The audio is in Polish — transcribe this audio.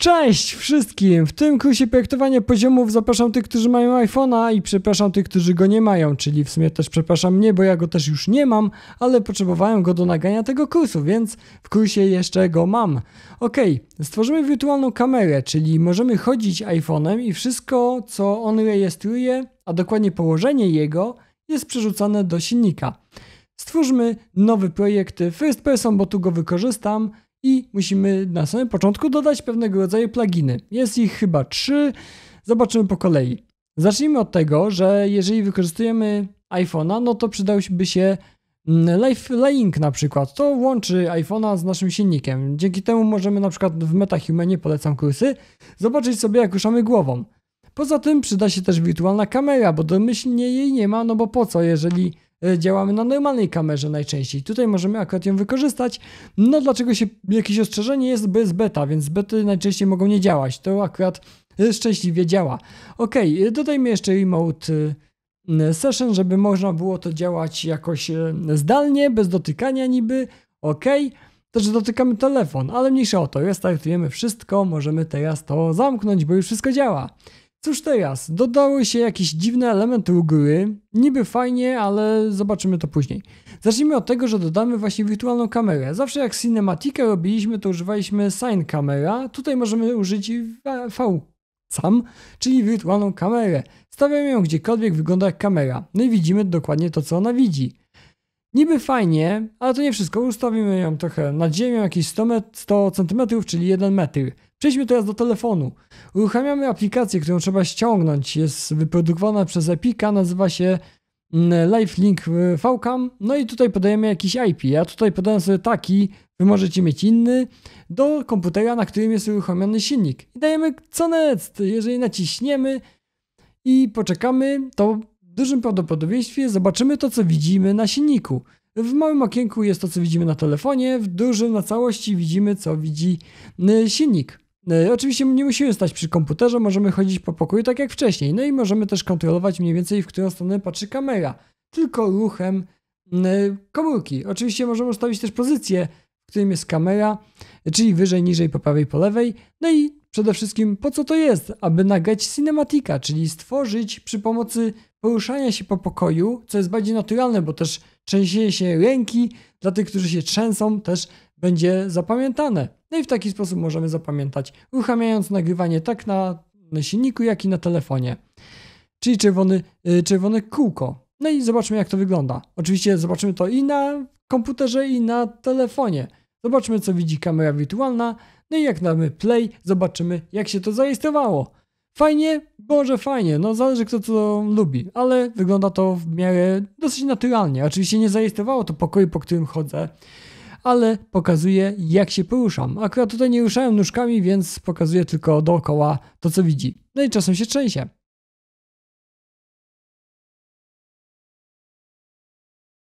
Cześć wszystkim! W tym kursie projektowania poziomów zapraszam tych, którzy mają iPhone'a i przepraszam tych, którzy go nie mają, czyli w sumie też przepraszam mnie, bo ja go też już nie mam, ale potrzebowałem go do nagrania tego kursu, więc w kursie jeszcze go mam. Ok, stworzymy wirtualną kamerę, czyli możemy chodzić iPhone'em i wszystko, co on rejestruje, a dokładnie położenie jego, jest przerzucane do silnika. Stwórzmy nowy projekt First Person, bo tu go wykorzystam i musimy na samym początku dodać pewnego rodzaju pluginy. Jest ich chyba trzy, zobaczymy po kolei. Zacznijmy od tego, że jeżeli wykorzystujemy iPhone'a, no to przydałby się mm, Live na przykład. To łączy iPhone'a z naszym silnikiem. Dzięki temu możemy na przykład w MetaHumanie, polecam kursy, zobaczyć sobie jak ruszamy głową. Poza tym przyda się też wirtualna kamera, bo domyślnie jej nie ma, no bo po co, jeżeli E, działamy na normalnej kamerze najczęściej. Tutaj możemy akurat ją wykorzystać. No dlaczego się jakieś ostrzeżenie jest, bo jest beta, więc bety najczęściej mogą nie działać. To akurat e, szczęśliwie działa. Ok, e, dodajmy jeszcze emote session, żeby można było to działać jakoś zdalnie, bez dotykania niby. Ok. To, że dotykamy telefon, ale mniejsza o to, restartujemy wszystko, możemy teraz to zamknąć, bo już wszystko działa. Cóż teraz, dodały się jakieś dziwne elementy u góry. niby fajnie, ale zobaczymy to później. Zacznijmy od tego, że dodamy właśnie wirtualną kamerę. Zawsze jak cinematikę robiliśmy, to używaliśmy sign camera, tutaj możemy użyć V sam, czyli wirtualną kamerę. Stawiamy ją gdziekolwiek wygląda jak kamera, no i widzimy dokładnie to, co ona widzi. Niby fajnie, ale to nie wszystko. Ustawimy ją trochę nad ziemią, jakieś 100, met 100 cm, czyli 1 metr. Przejdźmy teraz do telefonu. Uruchamiamy aplikację, którą trzeba ściągnąć. Jest wyprodukowana przez Epica, nazywa się mm, Lifelink VCAM. No i tutaj podajemy jakiś IP. Ja tutaj podałem sobie taki, wy możecie mieć inny, do komputera, na którym jest uruchomiony silnik. I dajemy co next. Jeżeli naciśniemy i poczekamy, to dużym prawdopodobieństwie zobaczymy to, co widzimy na silniku. W małym okienku jest to, co widzimy na telefonie, w dużym na całości widzimy, co widzi y, silnik. Y, oczywiście nie musimy stać przy komputerze, możemy chodzić po pokoju tak jak wcześniej. No i możemy też kontrolować mniej więcej, w którą stronę patrzy kamera, tylko ruchem y, komórki. Oczywiście możemy ustawić też pozycję, w którym jest kamera, czyli wyżej, niżej, po prawej, po lewej. No i przede wszystkim po co to jest? Aby nagrać cinematika, czyli stworzyć przy pomocy poruszania się po pokoju, co jest bardziej naturalne, bo też trzęsienie się ręki dla tych, którzy się trzęsą, też będzie zapamiętane. No i w taki sposób możemy zapamiętać, uruchamiając nagrywanie tak na silniku, jak i na telefonie. Czyli czerwony, y, czerwone kółko. No i zobaczmy, jak to wygląda. Oczywiście zobaczymy to i na komputerze, i na telefonie. Zobaczmy, co widzi kamera wirtualna. No i jak damy play, zobaczymy, jak się to zarejestrowało. Fajnie? Może fajnie, no zależy kto co lubi, ale wygląda to w miarę dosyć naturalnie. Oczywiście nie zarejestrowało to pokoju, po którym chodzę, ale pokazuje jak się poruszam. Akurat tutaj nie ruszałem nóżkami, więc pokazuje tylko dookoła to co widzi. No i czasem się trzęsie.